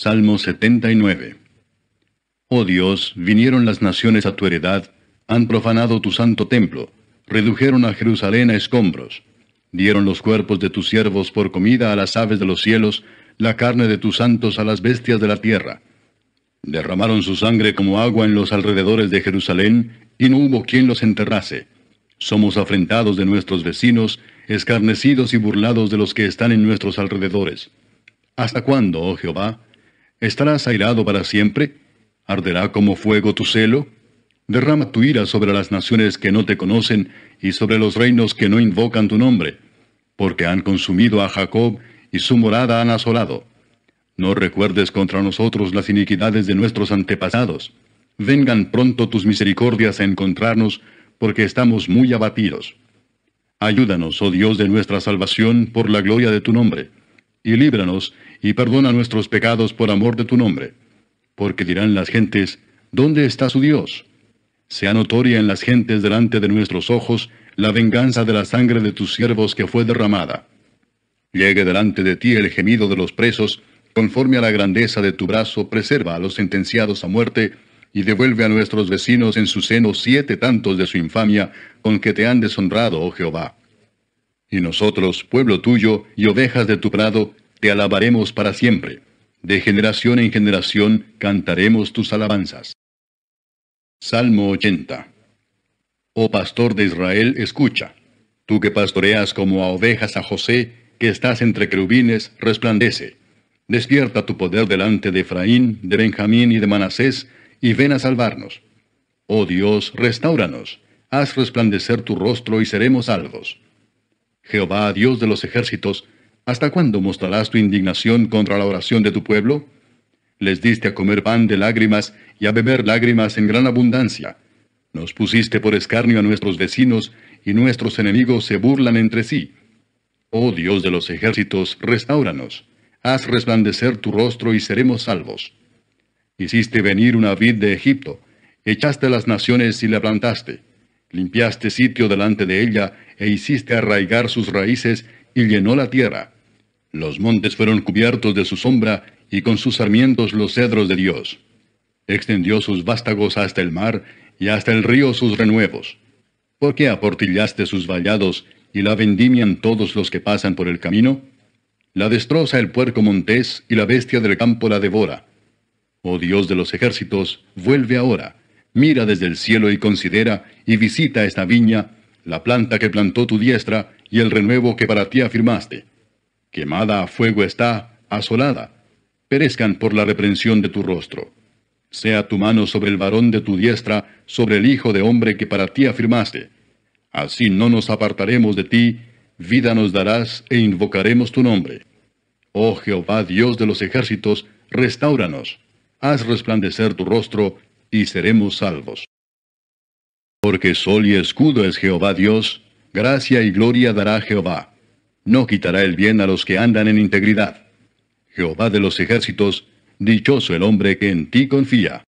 Salmo 79. Oh Dios, vinieron las naciones a tu heredad, han profanado tu santo templo, redujeron a Jerusalén a escombros, dieron los cuerpos de tus siervos por comida a las aves de los cielos, la carne de tus santos a las bestias de la tierra. Derramaron su sangre como agua en los alrededores de Jerusalén, y no hubo quien los enterrase. Somos afrentados de nuestros vecinos, escarnecidos y burlados de los que están en nuestros alrededores. ¿Hasta cuándo, oh Jehová, ¿Estarás airado para siempre? ¿Arderá como fuego tu celo? Derrama tu ira sobre las naciones que no te conocen y sobre los reinos que no invocan tu nombre, porque han consumido a Jacob y su morada han asolado. No recuerdes contra nosotros las iniquidades de nuestros antepasados. Vengan pronto tus misericordias a encontrarnos, porque estamos muy abatidos. Ayúdanos, oh Dios de nuestra salvación, por la gloria de tu nombre, y líbranos y perdona nuestros pecados por amor de tu nombre. Porque dirán las gentes, ¿dónde está su Dios? Sea notoria en las gentes delante de nuestros ojos la venganza de la sangre de tus siervos que fue derramada. Llegue delante de ti el gemido de los presos, conforme a la grandeza de tu brazo, preserva a los sentenciados a muerte, y devuelve a nuestros vecinos en su seno siete tantos de su infamia con que te han deshonrado, oh Jehová. Y nosotros, pueblo tuyo y ovejas de tu prado, te alabaremos para siempre. De generación en generación cantaremos tus alabanzas. Salmo 80. Oh pastor de Israel, escucha. Tú que pastoreas como a ovejas a José, que estás entre querubines, resplandece. Despierta tu poder delante de Efraín, de Benjamín y de Manasés, y ven a salvarnos. Oh Dios, restauranos, haz resplandecer tu rostro y seremos salvos. Jehová, Dios de los ejércitos, ¿Hasta cuándo mostrarás tu indignación contra la oración de tu pueblo? Les diste a comer pan de lágrimas y a beber lágrimas en gran abundancia. Nos pusiste por escarnio a nuestros vecinos, y nuestros enemigos se burlan entre sí. Oh Dios de los ejércitos, restauranos. Haz resplandecer tu rostro y seremos salvos. Hiciste venir una vid de Egipto, echaste las naciones y la plantaste. Limpiaste sitio delante de ella e hiciste arraigar sus raíces y llenó la tierra. Los montes fueron cubiertos de su sombra, y con sus sarmientos los cedros de Dios. Extendió sus vástagos hasta el mar, y hasta el río sus renuevos. ¿Por qué aportillaste sus vallados, y la vendimian todos los que pasan por el camino? La destroza el puerco montés, y la bestia del campo la devora. Oh Dios de los ejércitos, vuelve ahora, mira desde el cielo y considera, y visita esta viña, la planta que plantó tu diestra, y el renuevo que para ti afirmaste quemada a fuego está, asolada, perezcan por la reprensión de tu rostro. Sea tu mano sobre el varón de tu diestra, sobre el hijo de hombre que para ti afirmaste. Así no nos apartaremos de ti, vida nos darás e invocaremos tu nombre. Oh Jehová Dios de los ejércitos, restauranos, haz resplandecer tu rostro, y seremos salvos. Porque sol y escudo es Jehová Dios, gracia y gloria dará Jehová no quitará el bien a los que andan en integridad. Jehová de los ejércitos, dichoso el hombre que en ti confía.